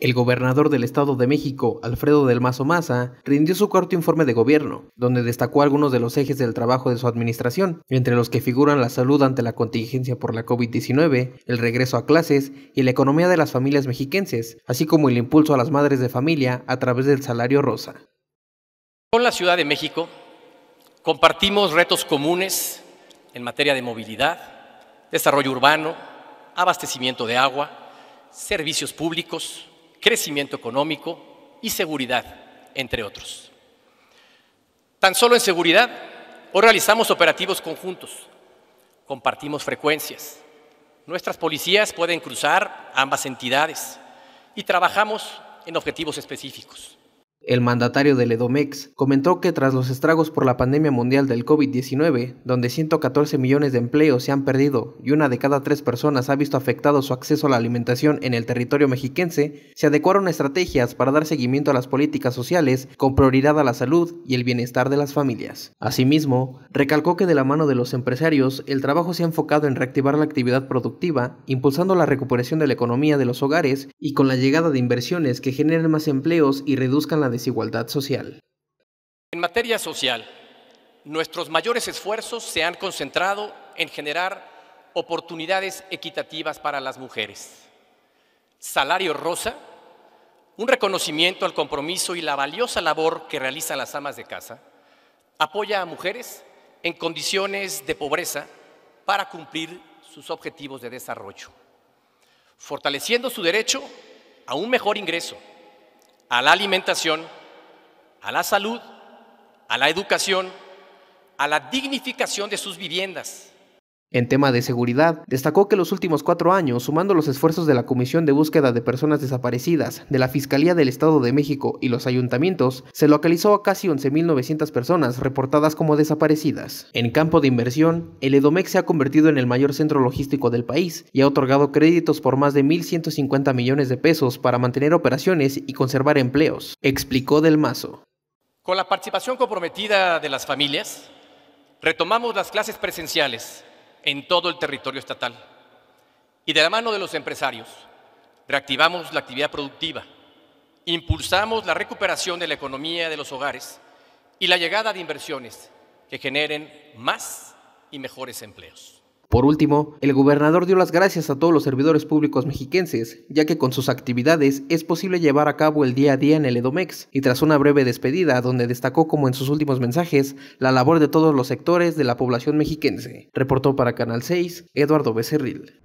El gobernador del Estado de México, Alfredo del Mazo Maza, rindió su cuarto informe de gobierno, donde destacó algunos de los ejes del trabajo de su administración, entre los que figuran la salud ante la contingencia por la COVID-19, el regreso a clases y la economía de las familias mexiquenses, así como el impulso a las madres de familia a través del salario rosa. Con la Ciudad de México compartimos retos comunes en materia de movilidad, desarrollo urbano, abastecimiento de agua, servicios públicos, crecimiento económico y seguridad, entre otros. Tan solo en seguridad, hoy realizamos operativos conjuntos, compartimos frecuencias, nuestras policías pueden cruzar ambas entidades y trabajamos en objetivos específicos. El mandatario de Ledomex comentó que tras los estragos por la pandemia mundial del COVID-19, donde 114 millones de empleos se han perdido y una de cada tres personas ha visto afectado su acceso a la alimentación en el territorio mexiquense, se adecuaron estrategias para dar seguimiento a las políticas sociales con prioridad a la salud y el bienestar de las familias. Asimismo, recalcó que de la mano de los empresarios, el trabajo se ha enfocado en reactivar la actividad productiva, impulsando la recuperación de la economía de los hogares y con la llegada de inversiones que generen más empleos y reduzcan la desigualdad social. En materia social, nuestros mayores esfuerzos se han concentrado en generar oportunidades equitativas para las mujeres. Salario rosa, un reconocimiento al compromiso y la valiosa labor que realizan las amas de casa, apoya a mujeres en condiciones de pobreza para cumplir sus objetivos de desarrollo, fortaleciendo su derecho a un mejor ingreso a la alimentación, a la salud, a la educación, a la dignificación de sus viviendas, en tema de seguridad, destacó que los últimos cuatro años, sumando los esfuerzos de la Comisión de Búsqueda de Personas Desaparecidas, de la Fiscalía del Estado de México y los ayuntamientos, se localizó a casi 11.900 personas reportadas como desaparecidas. En campo de inversión, el Edomex se ha convertido en el mayor centro logístico del país y ha otorgado créditos por más de 1.150 millones de pesos para mantener operaciones y conservar empleos, explicó Del Mazo. Con la participación comprometida de las familias, retomamos las clases presenciales en todo el territorio estatal. Y de la mano de los empresarios, reactivamos la actividad productiva, impulsamos la recuperación de la economía de los hogares y la llegada de inversiones que generen más y mejores empleos. Por último, el gobernador dio las gracias a todos los servidores públicos mexiquenses, ya que con sus actividades es posible llevar a cabo el día a día en el Edomex, y tras una breve despedida donde destacó como en sus últimos mensajes la labor de todos los sectores de la población mexiquense. Reportó para Canal 6 Eduardo Becerril.